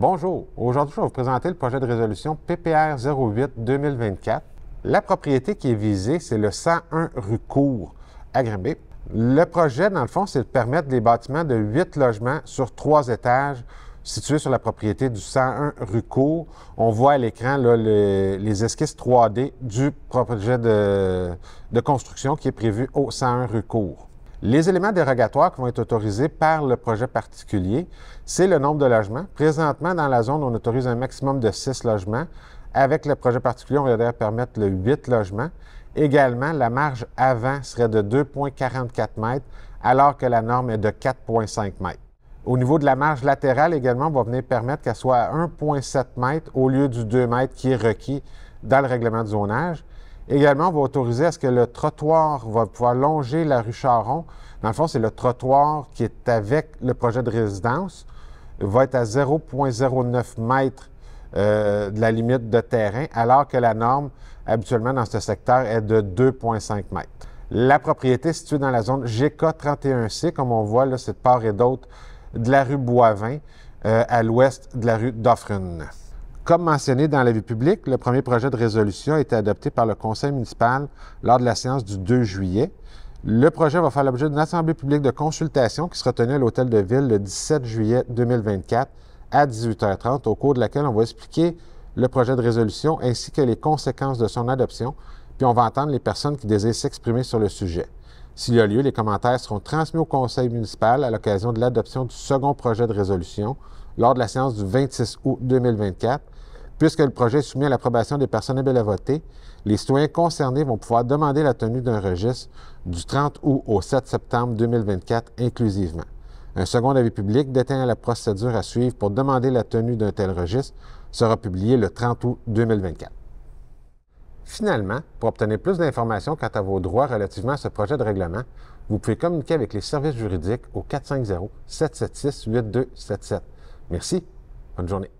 Bonjour. Aujourd'hui, je vais vous présenter le projet de résolution PPR 08 2024. La propriété qui est visée, c'est le 101 rue Cour à Grimby. Le projet, dans le fond, c'est de permettre des bâtiments de 8 logements sur 3 étages situés sur la propriété du 101 rue Cour. On voit à l'écran les, esquisses 3D du projet de, construction qui est prévu au 101 rue Cour. Les éléments dérogatoires qui vont être autorisés par le projet particulier, c'est le nombre de logements. Présentement, dans la zone, on autorise un maximum de 6 logements. Avec le projet particulier, on va permettre le 8 logements. Également, la marge avant serait de 2,44 mètres, alors que la norme est de 4,5 mètres. Au niveau de la marge latérale également, on va venir permettre qu'elle soit à 1,7 m au lieu du 2 mètres qui est requis dans le règlement de zonage. Également, on va autoriser à ce que le trottoir va pouvoir longer la rue Charon. Dans le fond, c'est le trottoir qui est avec le projet de résidence, Il va être à 0,09 m euh, de la limite de terrain, alors que la norme habituellement dans ce secteur est de 2,5 mètres. La propriété située dans la zone GK31C, comme on voit, là, c'est de part et d'autre de la rue Boivin euh, à l'ouest de la rue Dauphrune. Comme mentionné dans la vie publique, le premier projet de résolution a été adopté par le conseil municipal lors de la séance du 2 juillet. Le projet va faire l'objet d'une assemblée publique de consultation qui sera tenue à l'Hôtel de Ville le 17 juillet 2024 à 18h30, au cours de laquelle on va expliquer le projet de résolution ainsi que les conséquences de son adoption, puis on va entendre les personnes qui désirent s'exprimer sur le sujet. S'il y a lieu, les commentaires seront transmis au conseil municipal à l'occasion de l'adoption du second projet de résolution lors de la séance du 26 août 2024 Puisque le projet est soumis à l'approbation des personnes habiles à voter, les citoyens concernés vont pouvoir demander la tenue d'un registre du 30 août au 7 septembre 2024 inclusivement. Un second avis public détaillant la procédure à suivre pour demander la tenue d'un tel registre sera publié le 30 août 2024. Finalement, pour obtenir plus d'informations quant à vos droits relativement à ce projet de règlement, vous pouvez communiquer avec les services juridiques au 450-776-8277. Merci. Bonne journée.